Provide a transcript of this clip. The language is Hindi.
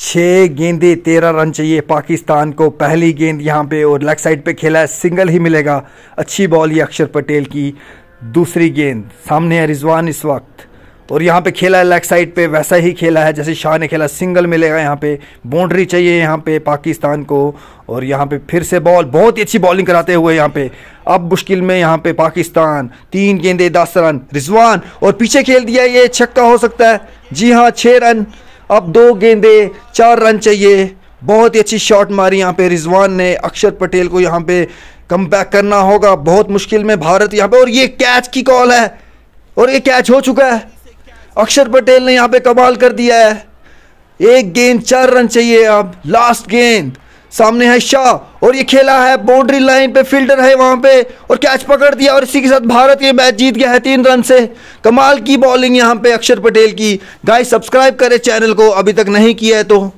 छः गेंदे तेरह रन चाहिए पाकिस्तान को पहली गेंद यहाँ पे और लेग साइड पे खेला है सिंगल ही मिलेगा अच्छी बॉल ये अक्षर पटेल की दूसरी गेंद सामने है रिजवान इस वक्त और यहाँ पे खेला है लेग साइड पे वैसा ही खेला है जैसे शाह ने खेला सिंगल मिलेगा यहाँ पे बाउंड्री चाहिए यहाँ पे पाकिस्तान को और यहाँ पे फिर से बॉल बहुत ही अच्छी बॉलिंग कराते हुए यहाँ पे अब मुश्किल में यहाँ पे पाकिस्तान तीन गेंदे दस रन रिजवान और पीछे खेल दिया ये छक्का हो सकता है जी हाँ छः रन अब दो गेंदे चार रन चाहिए बहुत ही अच्छी शॉट मारी यहाँ पे रिजवान ने अक्षर पटेल को यहाँ पे कम बैक करना होगा बहुत मुश्किल में भारत यहाँ पे और ये कैच की कॉल है और ये कैच हो चुका है अक्षर पटेल ने यहाँ पे कमाल कर दिया है एक गेंद चार रन चाहिए अब लास्ट गेंद सामने है शाह और ये खेला है बाउंड्री लाइन पे फील्डर है वहाँ पे और कैच पकड़ दिया और इसी के साथ भारत ये मैच जीत गया है तीन रन से कमाल की बॉलिंग यहाँ पे अक्षर पटेल की गाइस सब्सक्राइब करें चैनल को अभी तक नहीं किया है तो